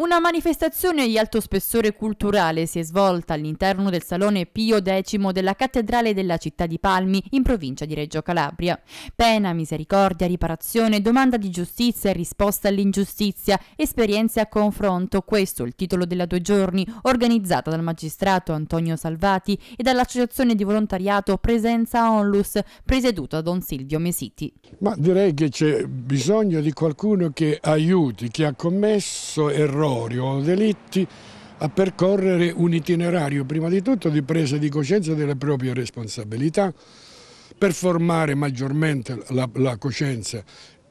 Una manifestazione di alto spessore culturale si è svolta all'interno del Salone Pio X della Cattedrale della città di Palmi, in provincia di Reggio Calabria. Pena, misericordia, riparazione, domanda di giustizia e risposta all'ingiustizia, esperienze a confronto, questo è il titolo della due giorni, organizzata dal magistrato Antonio Salvati e dall'associazione di volontariato Presenza Onlus, presieduta da Don Silvio Mesiti. Ma direi che c'è bisogno di qualcuno che aiuti chi ha commesso errori perorio o delitti a percorrere un itinerario prima di tutto di presa di coscienza delle proprie responsabilità per formare maggiormente la, la coscienza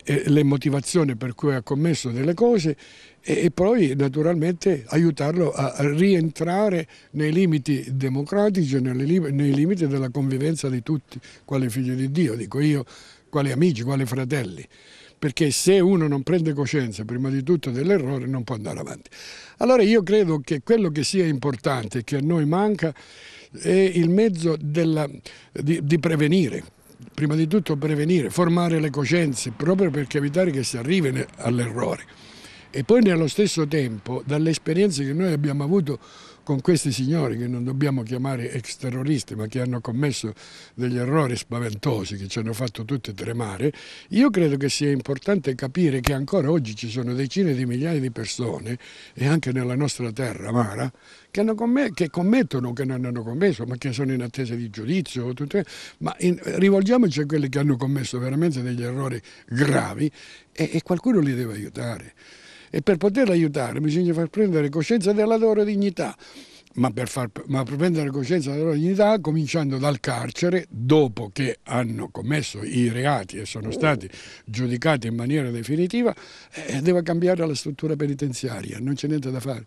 e le motivazioni per cui ha commesso delle cose e, e poi naturalmente aiutarlo a rientrare nei limiti democratici, nelle, nei limiti della convivenza di tutti, quale figli di Dio, dico io, quali amici, quali fratelli perché se uno non prende coscienza prima di tutto dell'errore non può andare avanti. Allora io credo che quello che sia importante, che a noi manca, è il mezzo della, di, di prevenire, prima di tutto prevenire, formare le coscienze proprio per evitare che si arrivi all'errore. E poi nello stesso tempo, dalle esperienze che noi abbiamo avuto con questi signori che non dobbiamo chiamare ex terroristi ma che hanno commesso degli errori spaventosi che ci hanno fatto tutti tremare, io credo che sia importante capire che ancora oggi ci sono decine di migliaia di persone e anche nella nostra terra amara che, commesso, che commettono o che non hanno commesso ma che sono in attesa di giudizio, tutto, ma in, rivolgiamoci a quelli che hanno commesso veramente degli errori gravi e, e qualcuno li deve aiutare e per poterla aiutare bisogna far prendere coscienza della loro dignità. Ma per, far, ma per, prendere coscienza della loro dignità, cominciando dal carcere, dopo che hanno commesso i reati e sono stati giudicati in maniera definitiva, eh, deve cambiare la struttura penitenziaria, non c'è niente da fare.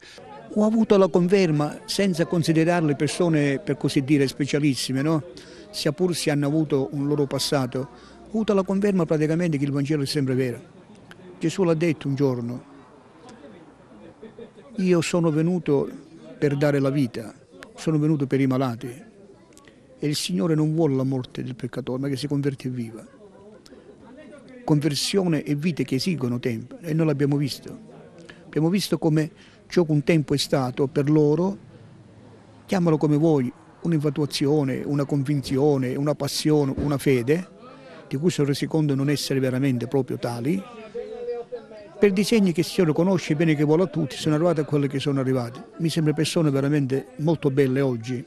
Ho avuto la conferma, senza considerarle persone, per così dire, specialissime, no? sia pur se hanno avuto un loro passato, ho avuto la conferma praticamente che il Vangelo è sempre vero. Gesù l'ha detto un giorno, io sono venuto per dare la vita, sono venuto per i malati e il Signore non vuole la morte del peccatore, ma che si converti e viva. Conversione e vite che esigono tempo e noi l'abbiamo visto. Abbiamo visto come ciò che un tempo è stato per loro, chiamalo come vuoi, un'infatuazione, una convinzione, una passione, una fede, di cui sono resi conto non essere veramente proprio tali, per disegni che si Signore conosce bene che vuole a tutti, sono arrivati a quelle che sono arrivate. Mi sembra persone veramente molto belle oggi.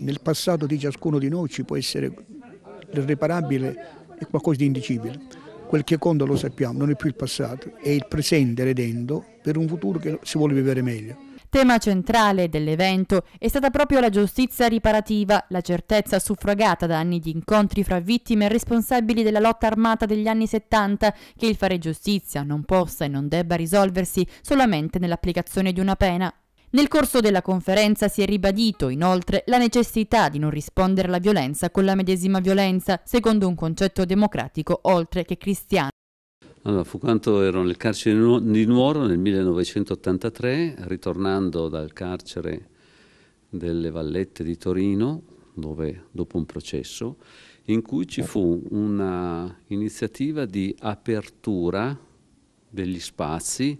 Nel passato di ciascuno di noi ci può essere l'irreparabile e qualcosa di indicibile. Quel che conta lo sappiamo, non è più il passato, è il presente redendo per un futuro che si vuole vivere meglio. Tema centrale dell'evento è stata proprio la giustizia riparativa, la certezza suffragata da anni di incontri fra vittime e responsabili della lotta armata degli anni 70 che il fare giustizia non possa e non debba risolversi solamente nell'applicazione di una pena, nel corso della conferenza si è ribadito inoltre la necessità di non rispondere alla violenza con la medesima violenza, secondo un concetto democratico oltre che cristiano. Allora, fu quando ero nel carcere di Nuoro nel 1983, ritornando dal carcere delle Vallette di Torino, dove, dopo un processo, in cui ci fu un'iniziativa di apertura degli spazi,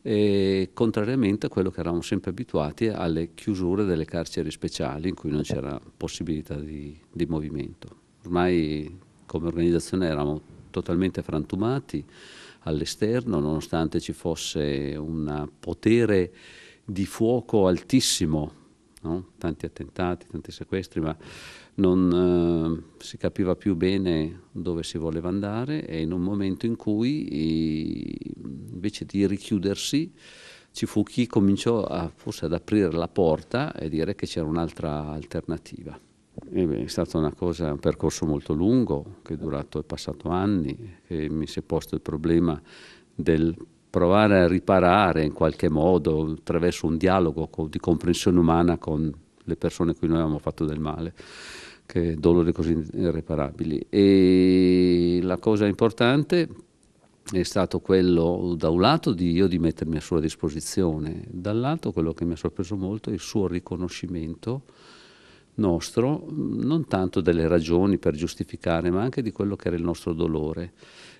eh, contrariamente a quello che eravamo sempre abituati alle chiusure delle carceri speciali, in cui non c'era possibilità di, di movimento. Ormai come organizzazione eravamo totalmente frantumati all'esterno, nonostante ci fosse un potere di fuoco altissimo, no? tanti attentati, tanti sequestri, ma non eh, si capiva più bene dove si voleva andare e in un momento in cui i, invece di richiudersi ci fu chi cominciò a, forse ad aprire la porta e dire che c'era un'altra alternativa. Eh è stato cosa, un percorso molto lungo, che è durato, è passato anni, e mi si è posto il problema del provare a riparare in qualche modo attraverso un dialogo di comprensione umana con le persone a cui noi avevamo fatto del male, che dolori così irreparabili. E la cosa importante è stato quello, da un lato, di io di mettermi a sua disposizione, dall'altro quello che mi ha sorpreso molto è il suo riconoscimento nostro, non tanto delle ragioni per giustificare, ma anche di quello che era il nostro dolore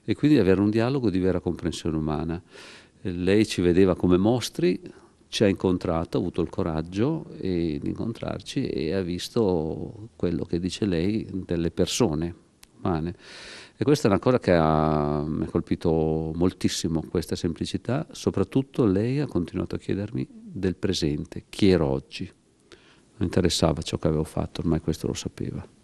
e quindi avere un dialogo di vera comprensione umana. Lei ci vedeva come mostri, ci ha incontrato, ha avuto il coraggio eh, di incontrarci e ha visto quello che dice lei delle persone umane. E questa è una cosa che ha, mi ha colpito moltissimo, questa semplicità. Soprattutto lei ha continuato a chiedermi del presente, chi ero oggi non interessava ciò che avevo fatto, ormai questo lo sapeva.